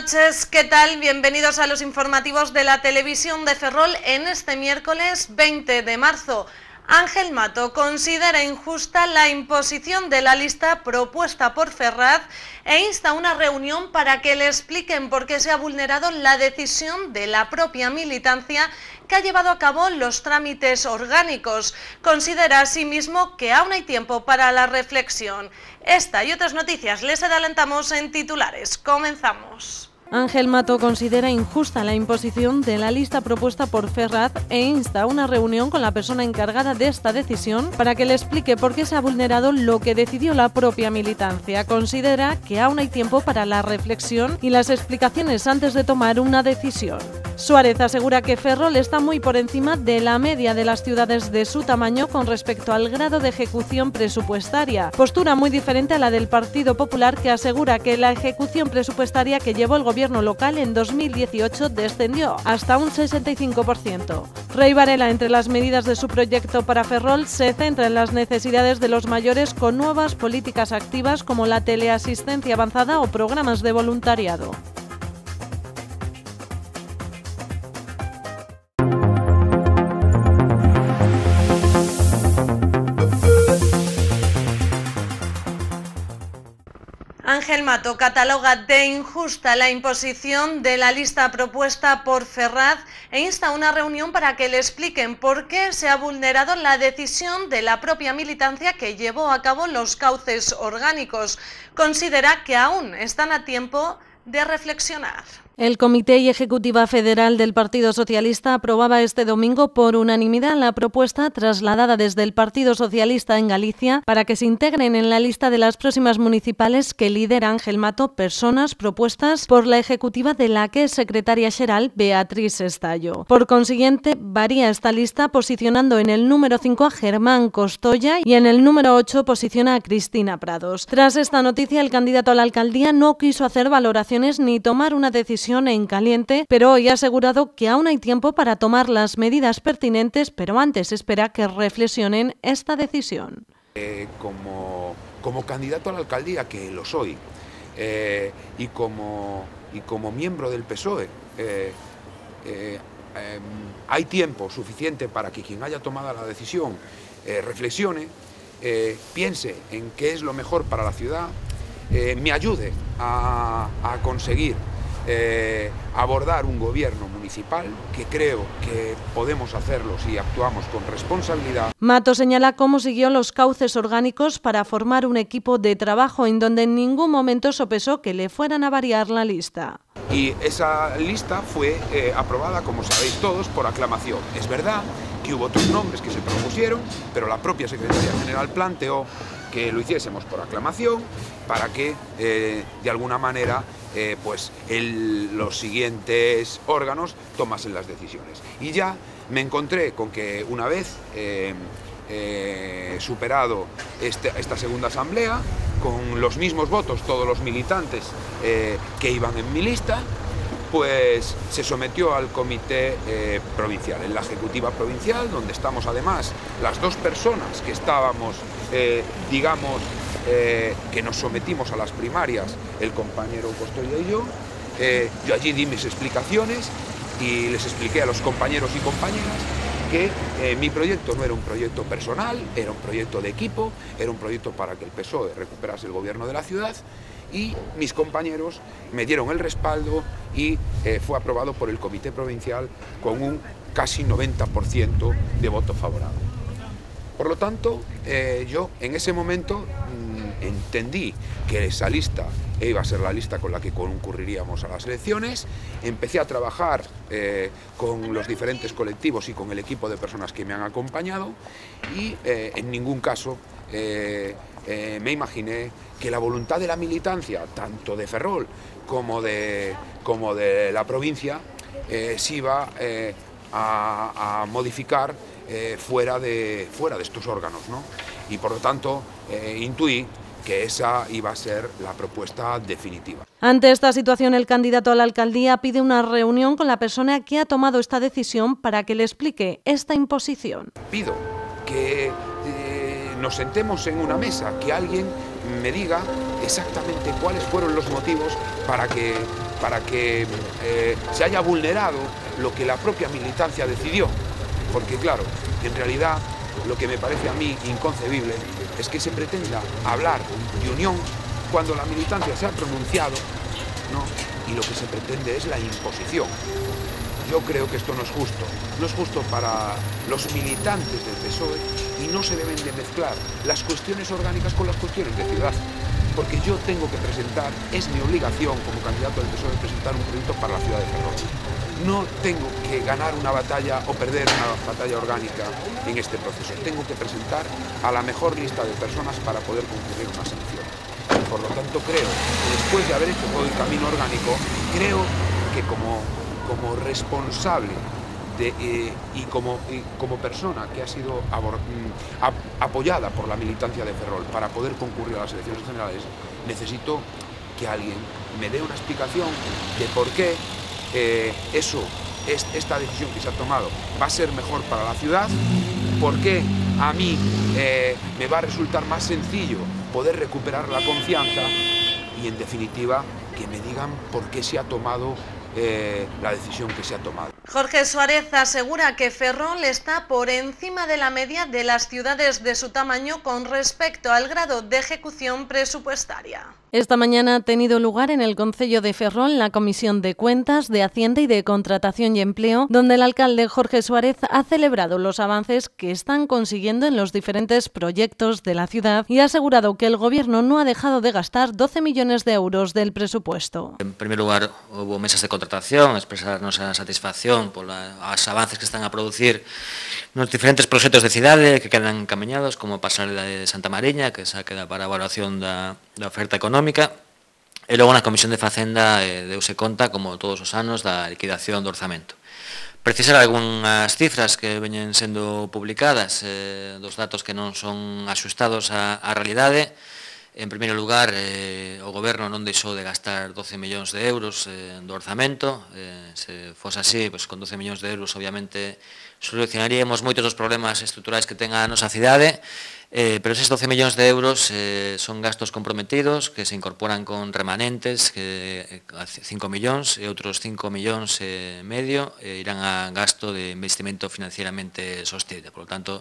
noches, ¿qué tal? Bienvenidos a los informativos de la televisión de Ferrol en este miércoles 20 de marzo. Ángel Mato considera injusta la imposición de la lista propuesta por Ferraz e insta una reunión para que le expliquen por qué se ha vulnerado la decisión de la propia militancia que ha llevado a cabo los trámites orgánicos. Considera asimismo que aún hay tiempo para la reflexión. Esta y otras noticias les adelantamos en titulares. Comenzamos. Ángel Mato considera injusta la imposición de la lista propuesta por Ferraz e insta a una reunión con la persona encargada de esta decisión para que le explique por qué se ha vulnerado lo que decidió la propia militancia. Considera que aún hay tiempo para la reflexión y las explicaciones antes de tomar una decisión. Suárez asegura que Ferrol está muy por encima de la media de las ciudades de su tamaño con respecto al grado de ejecución presupuestaria, postura muy diferente a la del Partido Popular que asegura que la ejecución presupuestaria que llevó el gobierno local en 2018 descendió hasta un 65%. Rey Varela, entre las medidas de su proyecto para Ferrol, se centra en las necesidades de los mayores con nuevas políticas activas como la teleasistencia avanzada o programas de voluntariado. Ángel Mato cataloga de injusta la imposición de la lista propuesta por Ferraz e insta a una reunión para que le expliquen por qué se ha vulnerado la decisión de la propia militancia que llevó a cabo los cauces orgánicos. Considera que aún están a tiempo de reflexionar. El Comité y Ejecutiva Federal del Partido Socialista aprobaba este domingo por unanimidad la propuesta trasladada desde el Partido Socialista en Galicia para que se integren en la lista de las próximas municipales que lidera Ángel Mato personas propuestas por la Ejecutiva de la que es secretaria general Beatriz Estallo. Por consiguiente, varía esta lista posicionando en el número 5 a Germán Costoya y en el número 8 posiciona a Cristina Prados. Tras esta noticia, el candidato a la alcaldía no quiso hacer valoraciones ni tomar una decisión en caliente, pero hoy ha asegurado que aún hay tiempo para tomar las medidas pertinentes, pero antes espera que reflexionen esta decisión. Eh, como, candidato a la alcaldía, que lo soy, eh, y, como, miembro del PSOE, eh, em, hay tiempo suficiente para que quien haya tomado la decisión reflexione, piense en qué es lo mejor para la ciudad, me ayude a conseguir eh, abordar un gobierno municipal, que creo que podemos hacerlo si actuamos con responsabilidad. Mato señala cómo siguió los cauces orgánicos para formar un equipo de trabajo en donde en ningún momento sopesó que le fueran a variar la lista. Y esa lista fue eh, aprobada, como sabéis todos, por aclamación. Es verdad que hubo otros nombres que se propusieron, pero la propia Secretaría General planteó que lo hiciésemos por aclamación para que eh, de alguna manera eh, pues los siguientes órganos tomasen las decisiones. Y ya me encontré con que una vez eh, eh, superado este, esta segunda asamblea, con los mismos votos todos los militantes que iban en mi lista, pues se sometió al comité eh, provincial, en la ejecutiva provincial, donde estamos además las dos personas que estábamos, eh, digamos, eh, que nos sometimos a las primarias, el compañero Costoya y yo. yo allí di mis explicaciones y les expliqué a los compañeros y compañeras que mi proyecto no era un proyecto personal, era un proyecto de equipo, era un proyecto para que el PSOE recuperase el gobierno de la ciudad y mis compañeros me dieron el respaldo y eh, fue aprobado por el Comité Provincial con un casi 90% de voto favorable. Por lo tanto, eh, yo en ese momento mm, entendí que esa lista iba a ser la lista con la que concurriríamos a las elecciones. Empecé a trabajar eh, con los diferentes colectivos y con el equipo de personas que me han acompañado y en ningún caso me imaginé que la voluntad de la militancia, tanto de Ferrol como de, como de la provincia, eh, se iba eh, a, modificar eh, fuera, de, fuera de estos órganos. Y por lo tanto, intuí que esa iba a ser la propuesta definitiva. Ante esta situación, el candidato a la alcaldía pide una reunión con la persona que ha tomado esta decisión para que le explique esta imposición. Pido que nos sentemos en una mesa, que alguien me diga exactamente cuáles fueron los motivos para que, para que eh, se haya vulnerado lo que la propia militancia decidió. Porque claro, en realidad lo que me parece a mí inconcebible es que se pretenda hablar de unión cuando la militancia se ha pronunciado ¿no? y lo que se pretende es la imposición. Yo creo que esto no es justo. No es justo para los militantes del PSOE y no se deben de mezclar las cuestiones orgánicas con las cuestiones de ciudad. Porque yo tengo que presentar, es mi obligación como candidato del PSOE presentar un proyecto para la ciudad de Ferro. no tengo que ganar una batalla o perder una batalla orgánica en este proceso. Tengo que presentar a la mejor lista de personas para poder concluir una sanción. Por lo tanto, creo que después de haber hecho todo el camino orgánico, creo que como como responsable eh, y, como, persona que ha sido mm, apoyada por la militancia de Ferrol para poder concurrir a las elecciones generales, necesito que alguien me dé una explicación de por qué eh, eso, es, esta decisión que se ha tomado va a ser mejor para la ciudad, por qué a mí eh, me va a resultar más sencillo poder recuperar la confianza y en definitiva que me digan por qué se ha tomado eh, la decisión que se ha tomado. Jorge Suárez asegura que Ferrol está por encima de la media de las ciudades de su tamaño con respecto al grado de ejecución presupuestaria. Esta mañana ha tenido lugar en el Concello de Ferrol la Comisión de Cuentas, de Hacienda y de Contratación y Empleo, donde el alcalde Jorge Suárez ha celebrado los avances que están consiguiendo en los diferentes proyectos de la ciudad y ha asegurado que el Gobierno no ha dejado de gastar 12 millones de euros del presupuesto. En primer lugar, hubo mesas de contratación, expresar nuestra satisfacción por los avances que están a producir los diferentes proyectos de ciudades que quedan encaminados, como pasar la de Santa Mariña, que se ha quedado para evaluación de... da oferta económica e logo na Comisión de Facenda eh, deuse conta, como todos os anos, da liquidación do orzamento. Precisar algunhas cifras que veñen sendo publicadas eh, dos datos que non son axustados á, á realidade. En primeiro lugar, eh, o goberno non deixou de gastar 12 millóns de euros eh, do orzamento. Eh, se fose así, pues, con 12 millóns de euros, obviamente, solucionaríamos moitos dos problemas estruturais que ten a nosa cidade, eh, pero eses 12 millóns de euros eh, son gastos comprometidos que se incorporan con remanentes, que 5 eh, millóns e outros 5 millóns e eh, medio eh, irán a gasto de investimento financieramente sostenible. Por lo tanto,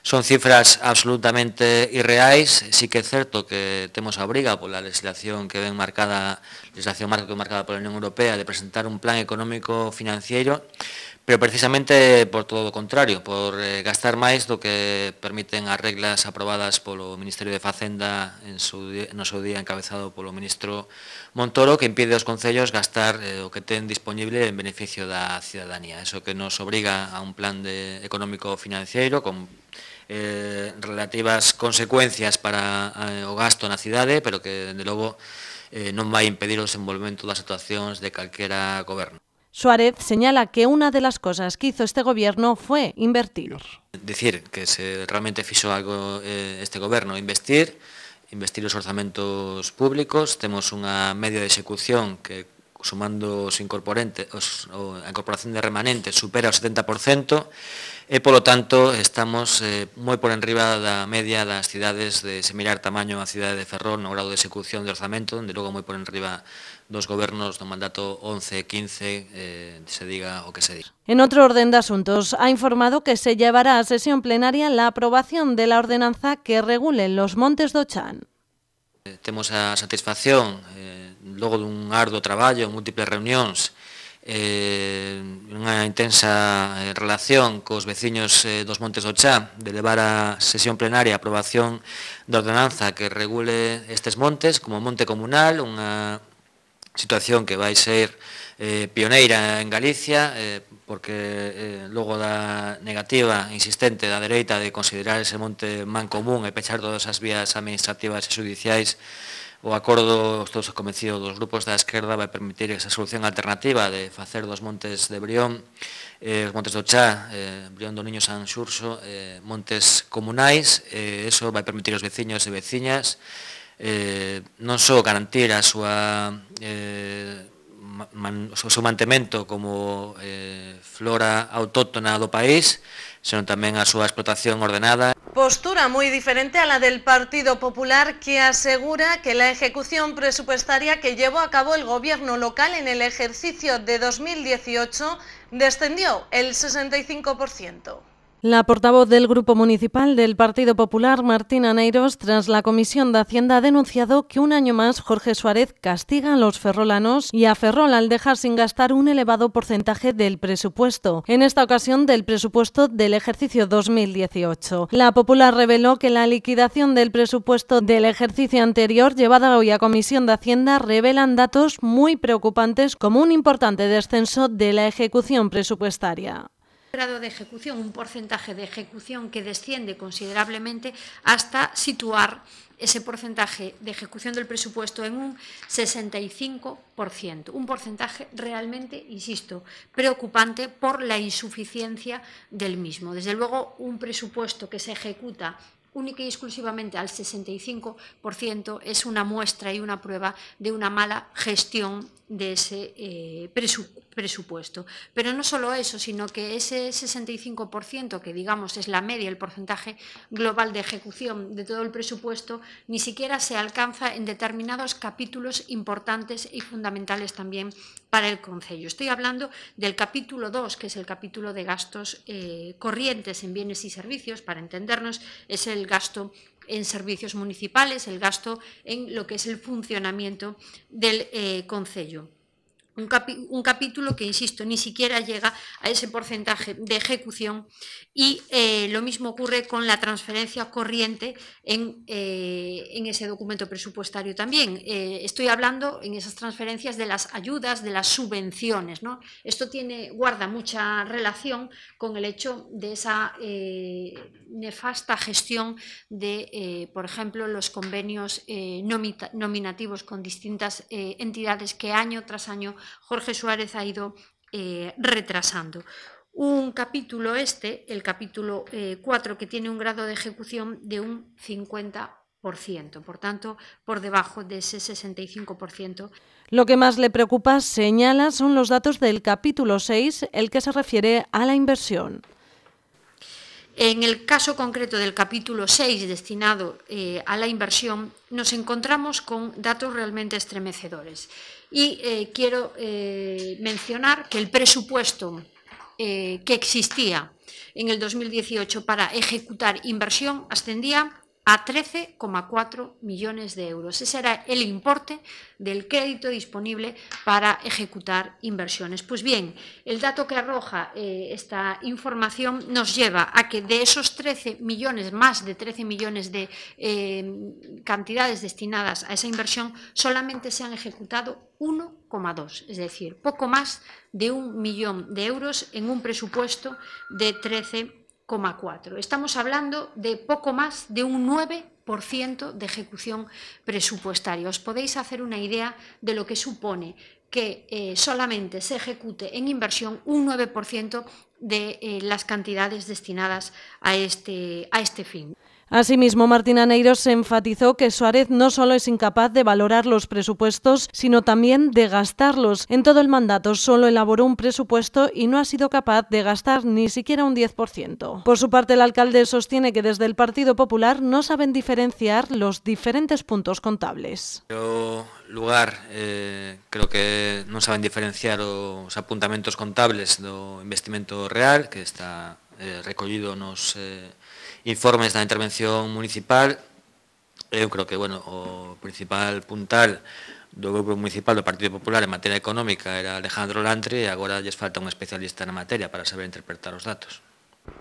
son cifras absolutamente irreais, sí que é certo que temos a obriga pola legislación que ven marcada, legislación marca que ven marcada pola Unión Europea de presentar un plan económico financiero, pero precisamente por todo o contrario, por eh, gastar máis do que permiten as reglas aprobadas polo Ministerio de Facenda en su, no seu día encabezado polo ministro Montoro, que impide aos concellos gastar eh, o que ten disponible en beneficio da ciudadanía. Eso que nos obriga a un plan de económico financiero con eh, relativas consecuencias para eh, o gasto na cidade, pero que, de logo, eh, non vai impedir o desenvolvemento das actuacións de calquera goberno. Suárez señala que una de las cosas que hizo este gobierno fue invertir. Decir que se realmente hizo algo eh, este gobierno, investir, investir los orzamentos públicos, Tenemos una media de ejecución que sumando los incorporación de remanentes supera el 70% y por lo tanto, estamos eh, muy por arriba de la media de las ciudades de similar tamaño a Ciudades de Ferrol no grado de ejecución de orzamento, donde luego muy por arriba dos gobiernos, do mandato 11-15 eh, se diga o que se diga. En otro orden de asuntos, ha informado que se llevará a sesión plenaria la aprobación de la ordenanza que regule los montes do Chan. Eh, "...tenemos a satisfacción, eh, luego de un arduo trabajo, múltiples reuniones... ...una intensa relación relación los vecinos de dos Montes do Chan, de llevar a sesión plenaria aprobación de ordenanza que regule estos montes como monte comunal, una situación que vai ser eh, pioneira en Galicia, eh, porque eh, logo da negativa insistente da dereita de considerar ese monte man común e pechar todas as vías administrativas e judiciais, o acordo, estou convencido, dos grupos da esquerda vai permitir esa solución alternativa de facer dos montes de Brión, eh, os montes do Chá, eh, Brión do Niño San Xurso, eh, montes comunais, eh, eso vai permitir aos veciños e veciñas eh, non só garantir a súa eh, man, o seu mantemento como eh, flora autóctona do país, senón tamén a súa explotación ordenada. Postura moi diferente a la del Partido Popular que asegura que la ejecución presupuestaria que llevó a cabo el gobierno local en el ejercicio de 2018 descendió el 65%. La portavoz del Grupo Municipal del Partido Popular, Martina Neiros, tras la Comisión de Hacienda, ha denunciado que un año más Jorge Suárez castiga a los ferrolanos y a Ferrol al dejar sin gastar un elevado porcentaje del presupuesto, en esta ocasión del presupuesto del ejercicio 2018. La Popular reveló que la liquidación del presupuesto del ejercicio anterior llevada hoy a Comisión de Hacienda revelan datos muy preocupantes como un importante descenso de la ejecución presupuestaria grado de ejecución, un porcentaje de ejecución que desciende considerablemente hasta situar ese porcentaje de ejecución del presupuesto en un 65%, un porcentaje realmente, insisto, preocupante por la insuficiencia del mismo. Desde luego, un presupuesto que se ejecuta única y exclusivamente al 65% es una muestra y una prueba de una mala gestión de ese eh, presupuesto. Pero no solo eso, sino que ese 65%, que digamos es la media, el porcentaje global de ejecución de todo el presupuesto, ni siquiera se alcanza en determinados capítulos importantes y fundamentales también para el Consejo. Estoy hablando del capítulo 2, que es el capítulo de gastos eh, corrientes en bienes y servicios, para entendernos, es el gasto en servicios municipales, el gasto en lo que es el funcionamiento del eh, Concello. Un, capítulo que, insisto, ni siquiera llega a ese porcentaje de ejecución y eh, lo mismo ocurre con la transferencia corriente en, eh, ese documento presupuestario también. Eh, estoy hablando en esas transferencias de las ayudas, de las subvenciones. ¿no? Esto tiene, guarda mucha relación con el hecho de esa nefasta gestión de, por ejemplo, los convenios nominativos con distintas entidades que año tras año Jorge Suárez ha ido eh, retrasando. Un capítulo este, el capítulo 4, eh, que tiene un grado de ejecución de un 50%. Por tanto, por debajo de ese 65%. Lo que más le preocupa, señala, son los datos del capítulo 6, el que se refiere a la inversión. En el caso concreto del capítulo 6, destinado eh, a la inversión, nos encontramos con datos realmente estremecedores. Y eh, quiero eh, mencionar que el presupuesto que existía en el 2018 para ejecutar inversión ascendía a 13,4 millones de euros. Ese era el importe del crédito disponible para ejecutar inversiones. Pues bien, el dato que arroja eh, esta información nos lleva a que de esos 13 millones, más de 13 millones de eh, cantidades destinadas a esa inversión, solamente se han ejecutado 1,2, es decir, poco más de un millón de euros en un presupuesto de 13 Estamos hablando de poco más de un 9% de ejecución presupuestaria. Os podéis hacer una idea de lo que supone que eh, solamente se ejecute en inversión un 9% de eh, las cantidades destinadas a este, a este fin. Asimismo, Martina Neiros se enfatizó que Suárez no solo es incapaz de valorar los presupuestos, sino también de gastarlos. En todo el mandato solo elaboró un presupuesto y no ha sido capaz de gastar ni siquiera un 10%. Por su parte, el alcalde sostiene que desde el Partido Popular no saben diferenciar los diferentes puntos contables. lugar, eh, creo que no saben diferenciar los apuntamientos contables do investimento real, que está eh, recogido en nos eh, informes da intervención municipal. Eu creo que, bueno, o principal puntal do Grupo Municipal do Partido Popular en materia económica era Alejandro Lantre e agora lles falta un especialista na materia para saber interpretar os datos.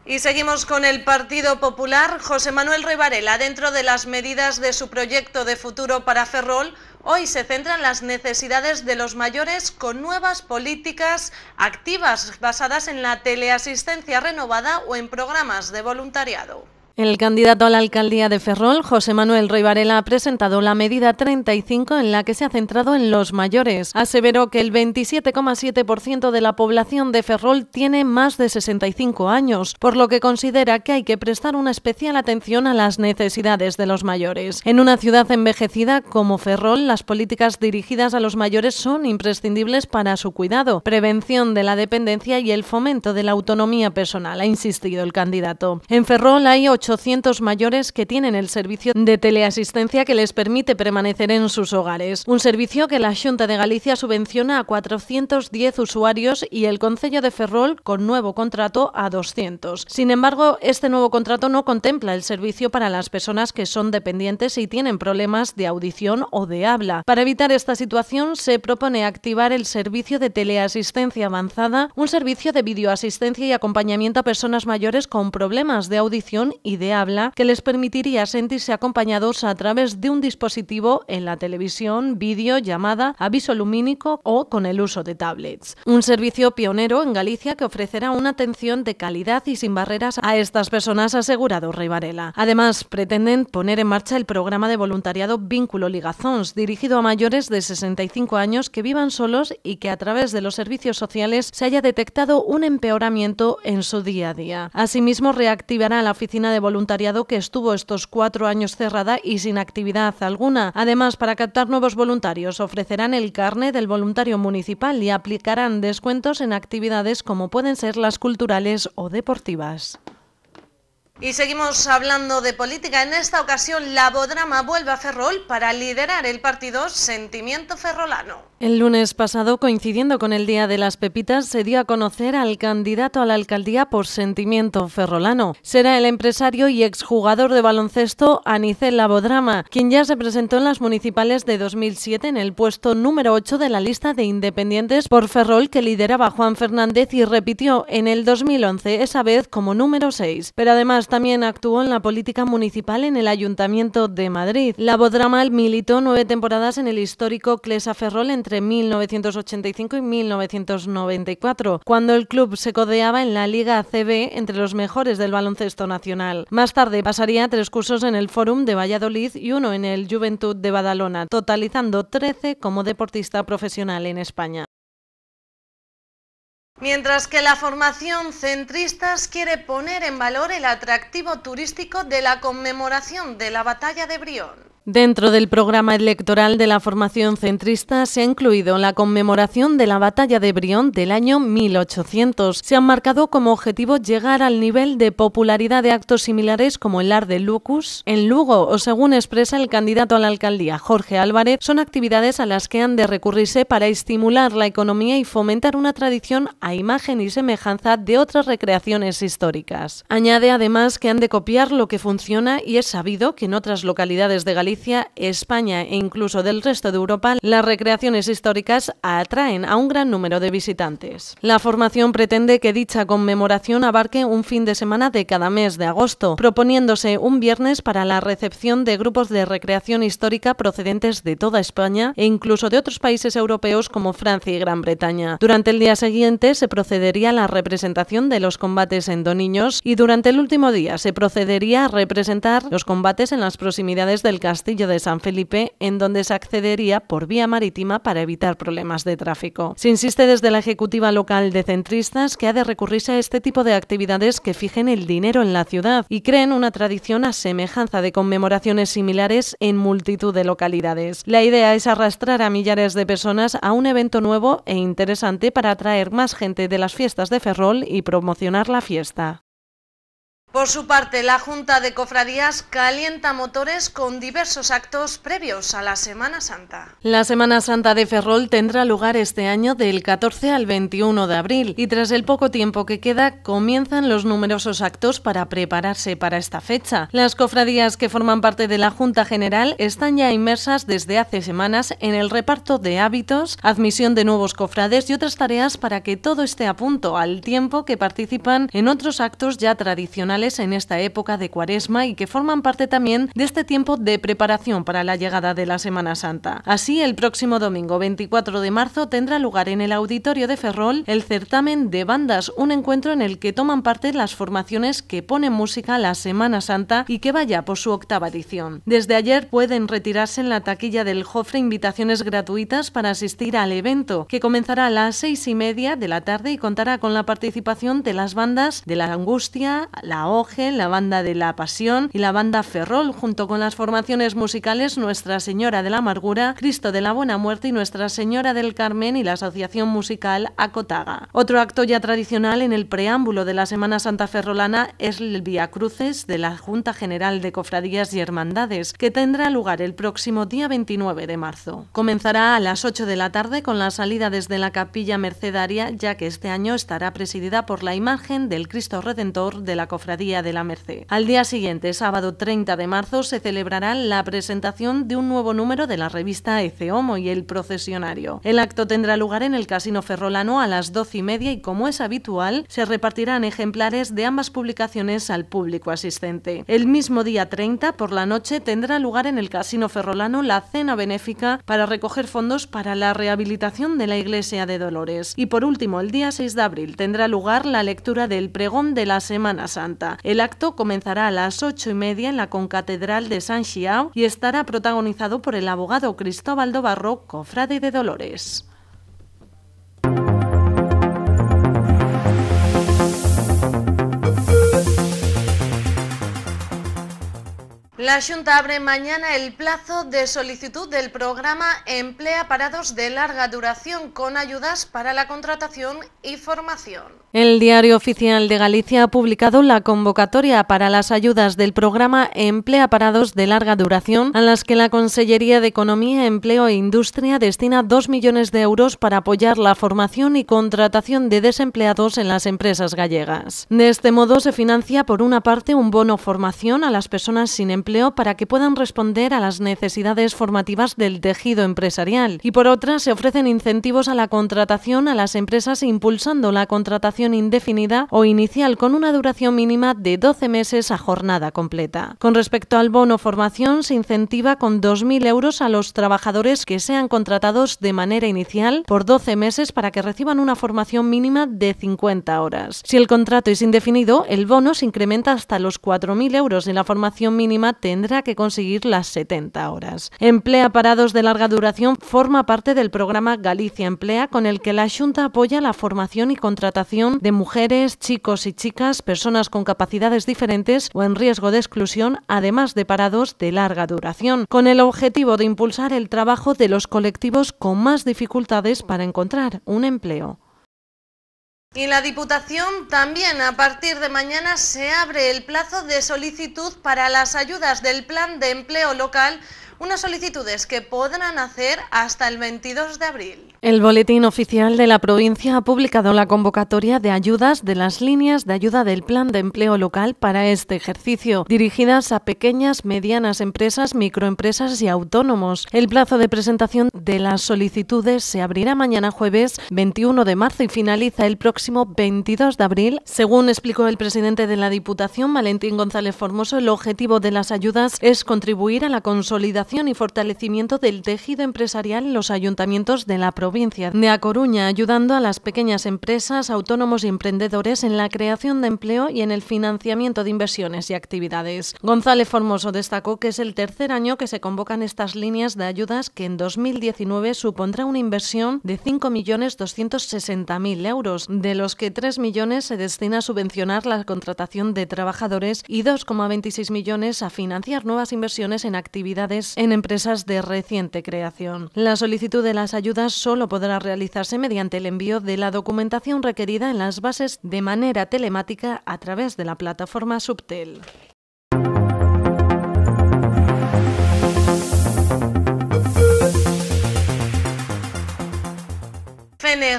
Y seguimos con el Partido Popular. José Manuel Rivarela, dentro de las medidas de su proyecto de futuro para Ferrol, hoy se centran las necesidades de los mayores con nuevas políticas activas basadas en la teleasistencia renovada o en programas de voluntariado. El candidato a la alcaldía de Ferrol, José Manuel Rey ha presentado la medida 35 en la que se ha centrado en los mayores. Aseveró que el 27,7% de la población de Ferrol tiene más de 65 años, por lo que considera que hay que prestar una especial atención a las necesidades de los mayores. En una ciudad envejecida como Ferrol, las políticas dirigidas a los mayores son imprescindibles para su cuidado, prevención de la dependencia y el fomento de la autonomía personal, ha insistido el candidato. En Ferrol hay 800 mayores que tienen el servicio de teleasistencia que les permite permanecer en sus hogares. Un servicio que la Junta de Galicia subvenciona a 410 usuarios y el Concello de Ferrol con nuevo contrato a 200. Sin embargo, este nuevo contrato no contempla el servicio para las personas que son dependientes y tienen problemas de audición o de habla. Para evitar esta situación, se propone activar el servicio de teleasistencia avanzada, un servicio de videoasistencia y acompañamiento a personas mayores con problemas de audición y de habla que les permitiría sentirse acompañados a través de un dispositivo en la televisión, vídeo, llamada, aviso lumínico o con el uso de tablets. Un servicio pionero en Galicia que ofrecerá una atención de calidad y sin barreras a estas personas, asegurado Rivarela. Además, pretenden poner en marcha el programa de voluntariado Vínculo Ligazons, dirigido a mayores de 65 años que vivan solos y que a través de los servicios sociales se haya detectado un empeoramiento en su día a día. Asimismo, reactivará la oficina de voluntariado que estuvo estos cuatro años cerrada y sin actividad alguna. Además, para captar nuevos voluntarios ofrecerán el carne del voluntario municipal y aplicarán descuentos en actividades como pueden ser las culturales o deportivas. Y seguimos hablando de política. En esta ocasión, Labodrama vuelve a Ferrol para liderar el partido Sentimiento Ferrolano. El lunes pasado, coincidiendo con el Día de las Pepitas, se dio a conocer al candidato a la alcaldía por Sentimiento Ferrolano. Será el empresario y exjugador de baloncesto Anicel Labodrama, quien ya se presentó en las municipales de 2007 en el puesto número 8 de la lista de independientes por Ferrol que lideraba Juan Fernández y repitió en el 2011, esa vez como número 6. Pero además también actuó en la política municipal en el Ayuntamiento de Madrid. La Bodramal militó nueve temporadas en el histórico Clesa Ferrol entre 1985 y 1994, cuando el club se codeaba en la Liga CB entre los mejores del baloncesto nacional. Más tarde pasaría tres cursos en el Fórum de Valladolid y uno en el Juventud de Badalona, totalizando 13 como deportista profesional en España. Mientras que la formación Centristas quiere poner en valor el atractivo turístico de la conmemoración de la Batalla de Brión. Dentro del programa electoral de la formación centrista se ha incluido la conmemoración de la batalla de Brión del año 1800. Se han marcado como objetivo llegar al nivel de popularidad de actos similares como el Ar de Lucus en Lugo o según expresa el candidato a la alcaldía Jorge Álvarez, son actividades a las que han de recurrirse para estimular la economía y fomentar una tradición a imagen y semejanza de otras recreaciones históricas. Añade además que han de copiar lo que funciona y es sabido que en otras localidades de Galicia España e incluso del resto de Europa, las recreaciones históricas atraen a un gran número de visitantes. La formación pretende que dicha conmemoración abarque un fin de semana de cada mes de agosto, proponiéndose un viernes para la recepción de grupos de recreación histórica procedentes de toda España e incluso de otros países europeos como Francia y Gran Bretaña. Durante el día siguiente se procedería a la representación de los combates en Doniños y durante el último día se procedería a representar los combates en las proximidades del castillo de San Felipe, en donde se accedería por vía marítima para evitar problemas de tráfico. Se insiste desde la Ejecutiva local de centristas que ha de recurrirse a este tipo de actividades que fijen el dinero en la ciudad y creen una tradición a semejanza de conmemoraciones similares en multitud de localidades. La idea es arrastrar a millares de personas a un evento nuevo e interesante para atraer más gente de las fiestas de Ferrol y promocionar la fiesta. Por su parte, la Junta de Cofradías calienta motores con diversos actos previos a la Semana Santa. La Semana Santa de Ferrol tendrá lugar este año del 14 al 21 de abril y tras el poco tiempo que queda comienzan los numerosos actos para prepararse para esta fecha. Las cofradías que forman parte de la Junta General están ya inmersas desde hace semanas en el reparto de hábitos, admisión de nuevos cofrades y otras tareas para que todo esté a punto al tiempo que participan en otros actos ya tradicionales en esta época de cuaresma y que forman parte también de este tiempo de preparación para la llegada de la Semana Santa. Así, el próximo domingo 24 de marzo tendrá lugar en el auditorio de Ferrol el certamen de bandas, un encuentro en el que toman parte las formaciones que ponen música la Semana Santa y que vaya por su octava edición. Desde ayer pueden retirarse en la taquilla del Jofre invitaciones gratuitas para asistir al evento, que comenzará a las seis y media de la tarde y contará con la participación de las bandas de La Angustia, La la banda de La Pasión y la banda Ferrol, junto con las formaciones musicales Nuestra Señora de la Amargura, Cristo de la Buena Muerte y Nuestra Señora del Carmen y la Asociación Musical Acotaga. Otro acto ya tradicional en el preámbulo de la Semana Santa Ferrolana es el Vía Cruces de la Junta General de Cofradías y Hermandades, que tendrá lugar el próximo día 29 de marzo. Comenzará a las 8 de la tarde con la salida desde la Capilla Mercedaria, ya que este año estará presidida por la imagen del Cristo Redentor de la Cofradía de la Merced. Al día siguiente, sábado 30 de marzo, se celebrará la presentación de un nuevo número de la revista Ece y el Procesionario. El acto tendrá lugar en el Casino Ferrolano a las 12 y media y, como es habitual, se repartirán ejemplares de ambas publicaciones al público asistente. El mismo día 30, por la noche, tendrá lugar en el Casino Ferrolano la cena benéfica para recoger fondos para la rehabilitación de la Iglesia de Dolores. Y por último, el día 6 de abril tendrá lugar la lectura del pregón de la Semana Santa. El acto comenzará a las ocho y media en la concatedral de San Xiao y estará protagonizado por el abogado Cristóbal Dobarro, cofrade de Dolores. La Junta abre mañana el plazo de solicitud del programa Emplea Parados de Larga Duración con ayudas para la contratación y formación. El Diario Oficial de Galicia ha publicado la convocatoria para las ayudas del programa Emplea Parados de Larga Duración, a las que la Consellería de Economía, Empleo e Industria destina 2 millones de euros para apoyar la formación y contratación de desempleados en las empresas gallegas. De este modo se financia por una parte un bono formación a las personas sin empleo para que puedan responder a las necesidades formativas del tejido empresarial. Y por otra, se ofrecen incentivos a la contratación a las empresas impulsando la contratación indefinida o inicial con una duración mínima de 12 meses a jornada completa. Con respecto al bono formación, se incentiva con 2.000 euros a los trabajadores que sean contratados de manera inicial por 12 meses para que reciban una formación mínima de 50 horas. Si el contrato es indefinido, el bono se incrementa hasta los 4.000 euros ...en la formación mínima tendrá que conseguir las 70 horas. Emplea parados de larga duración forma parte del programa Galicia Emplea, con el que la Junta apoya la formación y contratación de mujeres, chicos y chicas, personas con capacidades diferentes o en riesgo de exclusión, además de parados de larga duración, con el objetivo de impulsar el trabajo de los colectivos con más dificultades para encontrar un empleo. Y la Diputación también a partir de mañana se abre el plazo de solicitud para las ayudas del Plan de Empleo Local unas solicitudes que podrán hacer hasta el 22 de abril. El Boletín Oficial de la Provincia ha publicado la convocatoria de ayudas de las líneas de ayuda del Plan de Empleo Local para este ejercicio, dirigidas a pequeñas, medianas empresas, microempresas y autónomos. El plazo de presentación de las solicitudes se abrirá mañana jueves 21 de marzo y finaliza el próximo 22 de abril. Según explicó el presidente de la Diputación, Valentín González Formoso, el objetivo de las ayudas es contribuir a la consolidación y fortalecimiento del tejido empresarial en los ayuntamientos de la provincia de A Coruña, ayudando a las pequeñas empresas, autónomos y emprendedores en la creación de empleo y en el financiamiento de inversiones y actividades. González Formoso destacó que es el tercer año que se convocan estas líneas de ayudas que en 2019 supondrá una inversión de 5.260.000 euros, de los que 3 millones se destina a subvencionar la contratación de trabajadores y 2,26 millones a financiar nuevas inversiones en actividades en empresas de reciente creación. La solicitud de las ayudas solo podrá realizarse mediante el envío de la documentación requerida en las bases de manera telemática a través de la plataforma Subtel.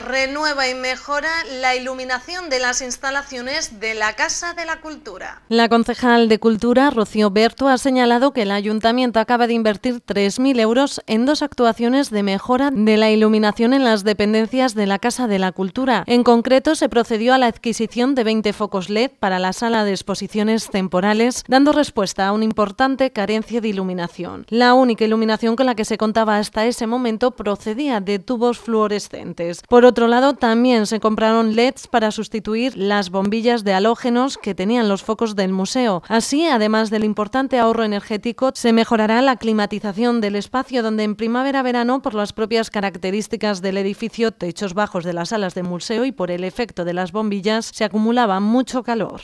renueva y mejora la iluminación de las instalaciones de la Casa de la Cultura. La concejal de Cultura, Rocío Berto, ha señalado que el ayuntamiento acaba de invertir 3.000 euros en dos actuaciones de mejora de la iluminación en las dependencias de la Casa de la Cultura. En concreto, se procedió a la adquisición de 20 focos LED para la sala de exposiciones temporales, dando respuesta a una importante carencia de iluminación. La única iluminación con la que se contaba hasta ese momento procedía de tubos fluorescentes. Por otro lado, también se compraron LEDs para sustituir las bombillas de halógenos que tenían los focos del museo. Así, además del importante ahorro energético, se mejorará la climatización del espacio donde en primavera-verano, por las propias características del edificio, techos bajos de las salas de museo y por el efecto de las bombillas, se acumulaba mucho calor.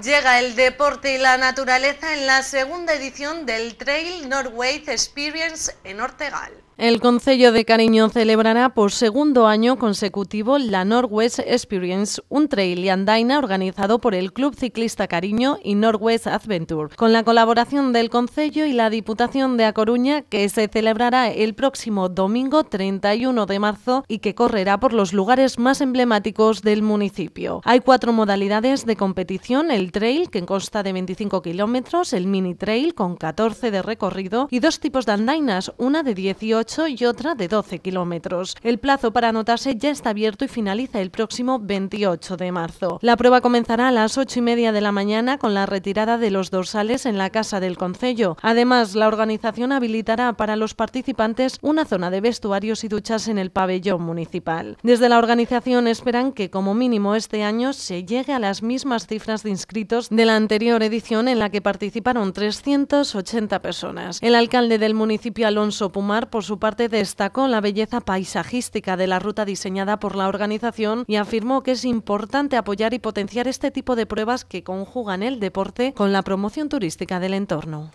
Llega el deporte y la naturaleza en la segunda edición del Trail Norway Experience en Ortegal. El Concello de Cariño celebrará por segundo año consecutivo la Northwest Experience, un trail y andaina organizado por el Club Ciclista Cariño y Norwest Adventure, con la colaboración del Concello y la Diputación de A Coruña, que se celebrará el próximo domingo 31 de marzo y que correrá por los lugares más emblemáticos del municipio. Hay cuatro modalidades de competición, el trail, que consta de 25 kilómetros, el mini trail, con 14 de recorrido, y dos tipos de andainas, una de 18 y otra de 12 kilómetros. El plazo para anotarse ya está abierto y finaliza el próximo 28 de marzo. La prueba comenzará a las 8 y media de la mañana con la retirada de los dorsales en la Casa del Concello. Además, la organización habilitará para los participantes una zona de vestuarios y duchas en el pabellón municipal. Desde la organización esperan que como mínimo este año se llegue a las mismas cifras de inscritos de la anterior edición en la que participaron 380 personas. El alcalde del municipio Alonso Pumar, por su parte, destacó la belleza paisajística de la ruta diseñada por la organización y afirmó que es importante apoyar y potenciar este tipo de pruebas que conjugan el deporte con la promoción turística del entorno.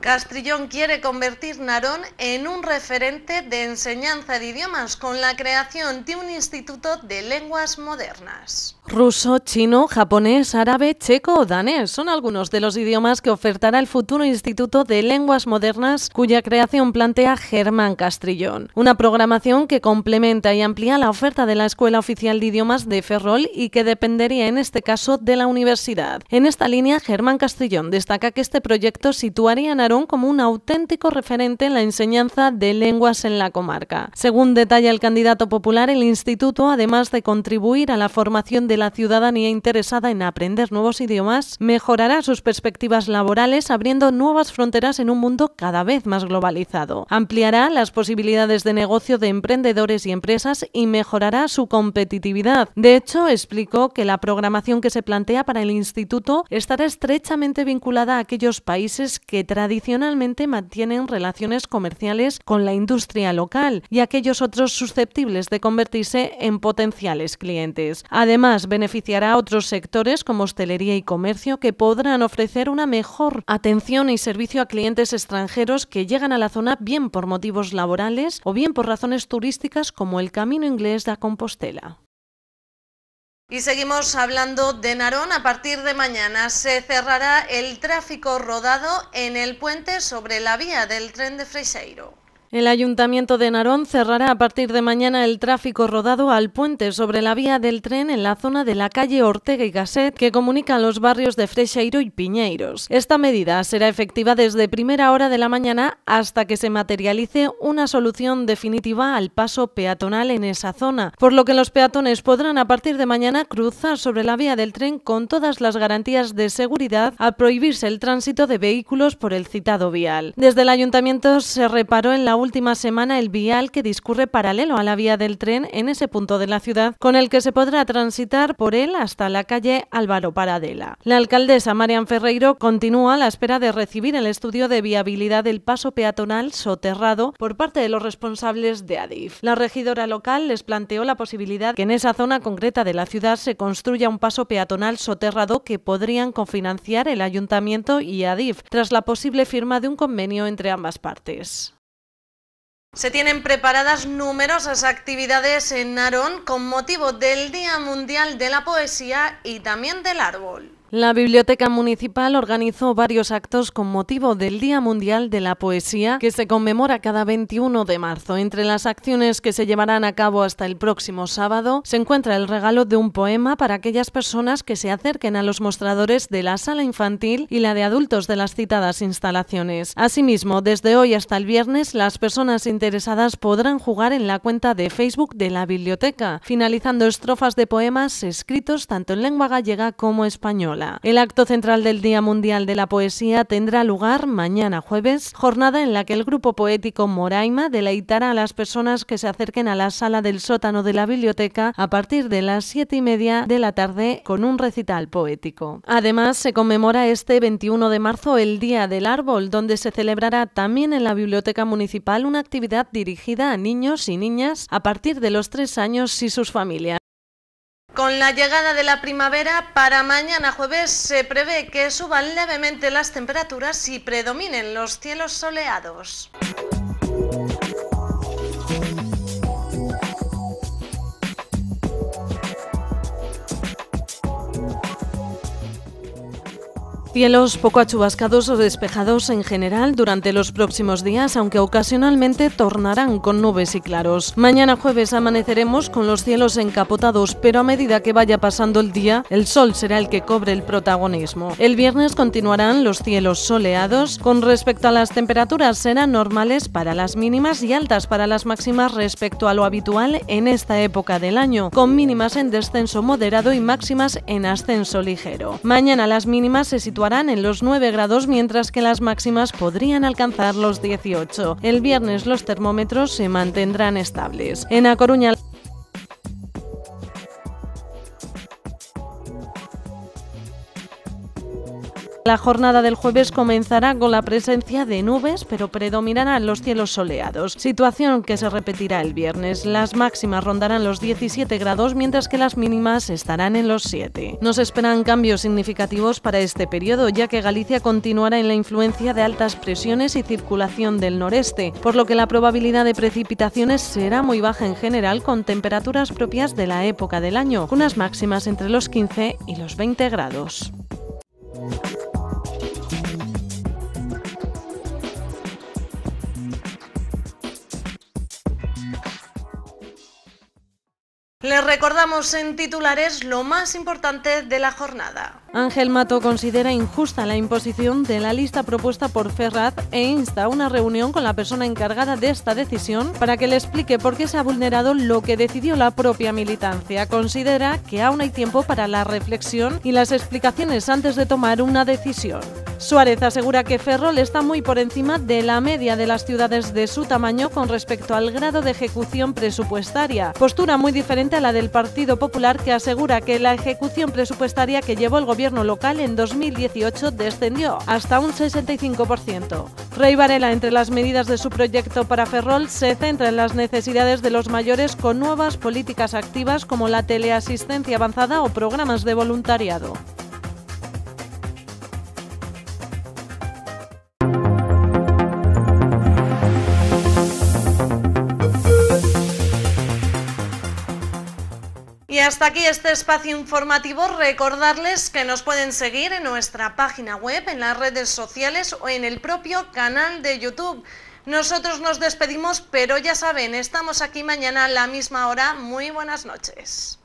Castrillón quiere convertir Narón en un referente de enseñanza de idiomas con la creación de un instituto de lenguas modernas. Ruso, chino, japonés, árabe, checo o danés son algunos de los idiomas que ofertará el futuro Instituto de Lenguas Modernas cuya creación plantea Germán Castrillón. Una programación que complementa y amplía la oferta de la Escuela Oficial de Idiomas de Ferrol y que dependería en este caso de la universidad. En esta línea, Germán Castrillón destaca que este proyecto situaría a Narón como un auténtico referente en la enseñanza de lenguas en la comarca. Según detalla el candidato popular, el instituto, además de contribuir a la formación de la ciudadanía interesada en aprender nuevos idiomas mejorará sus perspectivas laborales abriendo nuevas fronteras en un mundo cada vez más globalizado. Ampliará las posibilidades de negocio de emprendedores y empresas y mejorará su competitividad. De hecho, explicó que la programación que se plantea para el instituto estará estrechamente vinculada a aquellos países que tradicionalmente mantienen relaciones comerciales con la industria local y aquellos otros susceptibles de convertirse en potenciales clientes. Además, beneficiará a otros sectores como hostelería y comercio que podrán ofrecer una mejor atención y servicio a clientes extranjeros que llegan a la zona bien por motivos laborales o bien por razones turísticas como el Camino Inglés de Compostela. Y seguimos hablando de Narón. A partir de mañana se cerrará el tráfico rodado en el puente sobre la vía del tren de Freixeiro. El Ayuntamiento de Narón cerrará a partir de mañana el tráfico rodado al puente sobre la vía del tren en la zona de la calle Ortega y Gasset que comunica los barrios de Fresheiro y Piñeiros. Esta medida será efectiva desde primera hora de la mañana hasta que se materialice una solución definitiva al paso peatonal en esa zona, por lo que los peatones podrán a partir de mañana cruzar sobre la vía del tren con todas las garantías de seguridad al prohibirse el tránsito de vehículos por el citado vial. Desde el Ayuntamiento se reparó en la última semana el vial que discurre paralelo a la vía del tren en ese punto de la ciudad, con el que se podrá transitar por él hasta la calle Álvaro Paradela. La alcaldesa Marian Ferreiro continúa a la espera de recibir el estudio de viabilidad del paso peatonal soterrado por parte de los responsables de ADIF. La regidora local les planteó la posibilidad que en esa zona concreta de la ciudad se construya un paso peatonal soterrado que podrían cofinanciar el ayuntamiento y ADIF, tras la posible firma de un convenio entre ambas partes. Se tienen preparadas numerosas actividades en Narón con motivo del Día Mundial de la Poesía y también del Árbol. La Biblioteca Municipal organizó varios actos con motivo del Día Mundial de la Poesía, que se conmemora cada 21 de marzo. Entre las acciones que se llevarán a cabo hasta el próximo sábado, se encuentra el regalo de un poema para aquellas personas que se acerquen a los mostradores de la sala infantil y la de adultos de las citadas instalaciones. Asimismo, desde hoy hasta el viernes, las personas interesadas podrán jugar en la cuenta de Facebook de la biblioteca, finalizando estrofas de poemas escritos tanto en lengua gallega como español. El acto central del Día Mundial de la Poesía tendrá lugar mañana jueves, jornada en la que el grupo poético Moraima deleitará a las personas que se acerquen a la sala del sótano de la biblioteca a partir de las siete y media de la tarde con un recital poético. Además, se conmemora este 21 de marzo el Día del Árbol, donde se celebrará también en la Biblioteca Municipal una actividad dirigida a niños y niñas a partir de los tres años y sus familias. Con la llegada de la primavera, para mañana jueves se prevé que suban levemente las temperaturas y predominen los cielos soleados. Cielos poco achubascados o despejados en general durante los próximos días, aunque ocasionalmente tornarán con nubes y claros. Mañana jueves amaneceremos con los cielos encapotados, pero a medida que vaya pasando el día, el sol será el que cobre el protagonismo. El viernes continuarán los cielos soleados. Con respecto a las temperaturas, serán normales para las mínimas y altas para las máximas respecto a lo habitual en esta época del año, con mínimas en descenso moderado y máximas en ascenso ligero. Mañana las mínimas se situarán en los 9 grados mientras que las máximas podrían alcanzar los 18. El viernes los termómetros se mantendrán estables. En A Coruña La jornada del jueves comenzará con la presencia de nubes, pero predominarán los cielos soleados, situación que se repetirá el viernes. Las máximas rondarán los 17 grados, mientras que las mínimas estarán en los 7. Nos esperan cambios significativos para este periodo, ya que Galicia continuará en la influencia de altas presiones y circulación del noreste, por lo que la probabilidad de precipitaciones será muy baja en general, con temperaturas propias de la época del año, unas máximas entre los 15 y los 20 grados. Les recordamos en titulares lo más importante de la jornada. Ángel Mato considera injusta la imposición de la lista propuesta por Ferraz e insta a una reunión con la persona encargada de esta decisión para que le explique por qué se ha vulnerado lo que decidió la propia militancia. Considera que aún hay tiempo para la reflexión y las explicaciones antes de tomar una decisión. Suárez asegura que Ferrol está muy por encima de la media de las ciudades de su tamaño con respecto al grado de ejecución presupuestaria, postura muy diferente la del Partido Popular, que asegura que la ejecución presupuestaria que llevó el gobierno local en 2018 descendió hasta un 65%. Rey Varela, entre las medidas de su proyecto para Ferrol, se centra en las necesidades de los mayores con nuevas políticas activas como la teleasistencia avanzada o programas de voluntariado. hasta aquí este espacio informativo. Recordarles que nos pueden seguir en nuestra página web, en las redes sociales o en el propio canal de YouTube. Nosotros nos despedimos, pero ya saben, estamos aquí mañana a la misma hora. Muy buenas noches.